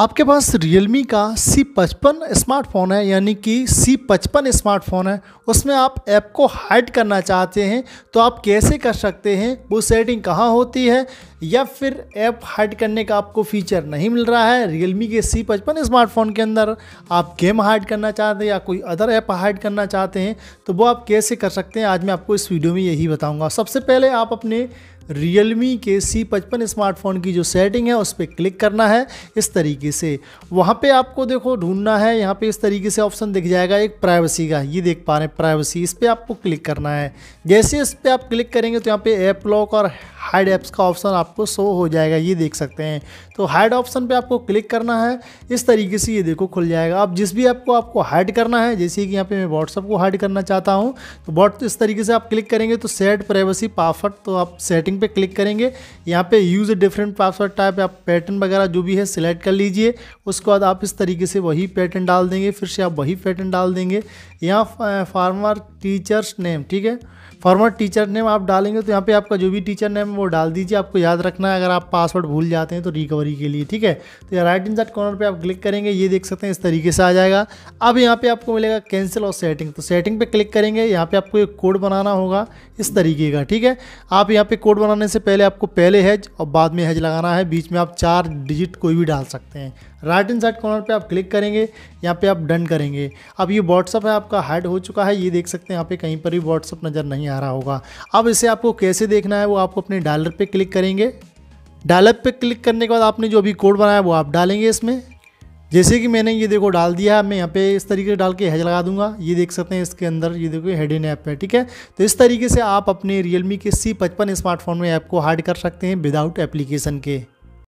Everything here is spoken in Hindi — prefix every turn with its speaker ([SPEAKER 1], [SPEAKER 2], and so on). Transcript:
[SPEAKER 1] आपके पास रियलमी का सी पचपन स्मार्टफोन है यानी कि सी पचपन स्मार्टफोन है उसमें आप ऐप को हाइड करना चाहते हैं तो आप कैसे कर सकते हैं वो सेटिंग कहाँ होती है या फिर ऐप हाइड करने का आपको फीचर नहीं मिल रहा है रियलमी के सी पचपन स्मार्टफोन के अंदर आप गेम हाइड करना चाहते हैं या कोई अदर ऐप हाइड करना चाहते हैं तो वो आप कैसे कर सकते हैं आज मैं आपको इस वीडियो में यही बताऊँगा सबसे पहले आप अपने रियलमी के सी पचपन स्मार्टफोन की जो सेटिंग है उस पर क्लिक करना है इस तरीके से वहाँ पे आपको देखो ढूंढना है यहाँ पे इस तरीके से ऑप्शन दिख जाएगा एक प्राइवेसी का ये देख पा रहे हैं प्राइवेसी इस पर आपको क्लिक करना है जैसे इस पर आप क्लिक करेंगे तो यहाँ पे ऐप लॉक और हाइड ऐप्स का ऑप्शन आप आपको शो हो जाएगा ये देख सकते हैं तो हाइड ऑप्शन पे आपको क्लिक करना है इस तरीके से ये देखो खुल जाएगा आप जिस भी ऐप को आपको हाइड करना है जैसे कि यहाँ पे मैं व्हाट्सअप को हाइड करना चाहता हूँ तो बॉट इस तरीके से आप क्लिक करेंगे तो सेट प्राइवेसी पासवर्ड तो आप सेटिंग पर क्लिक करेंगे यहाँ पर यूज़ डिफरेंट पासवर्ड टाइप आप पैटर्न वगैरह जो भी है सिलेक्ट कर लीजिए उसके बाद आप इस तरीके से वही पैटर्न डाल देंगे फिर से आप वही पैटर्न डाल देंगे यहाँ फार्मर टीचर्स नेम ठीक है फॉर्मर टीचर नेम आप डालेंगे तो यहाँ पे आपका जो भी टीचर नेम वो डाल दीजिए आपको याद याद रखना अगर आप पासवर्ड भूल जाते हैं तो रिकवरी के लिए ठीक है तो ये राइट इन साइड कॉर्नर पर आप क्लिक करेंगे ये देख सकते हैं इस तरीके से आ जाएगा अब यहाँ पर आपको मिलेगा कैंसिल और सेटिंग तो सेटिंग पर क्लिक करेंगे यहाँ पर आपको एक कोड बनाना होगा इस तरीके का ठीक है आप यहाँ पर कोड बनाने से पहले आपको पहले हैज और बाद में हैज लगाना है बीच में आप चार डिजिट कोई भी डाल सकते हैं राइट इन साइड कॉर्नर पे आप क्लिक करेंगे यहाँ पे आप डन करेंगे अब ये व्हाट्सअप है आपका हाइड हो चुका है ये देख सकते हैं यहाँ पे कहीं पर भी व्हाट्सअप नज़र नहीं आ रहा होगा अब इसे आपको कैसे देखना है वो आपको अपने डायलर पे क्लिक करेंगे डालप पे क्लिक करने के बाद आपने जो अभी कोड बनाया वो आप डालेंगे इसमें जैसे कि मैंने ये देखो डाल दिया है मैं यहाँ पे इस तरीके से डाल के हेज लगा दूंगा ये देख सकते हैं इसके अंदर ये देखो हेड इन ऐप है ठीक है तो इस तरीके से आप अपने रियलमी के सी पचपन स्मार्टफोन में ऐप को हार्ड कर सकते हैं विदाउट एप्लीकेशन के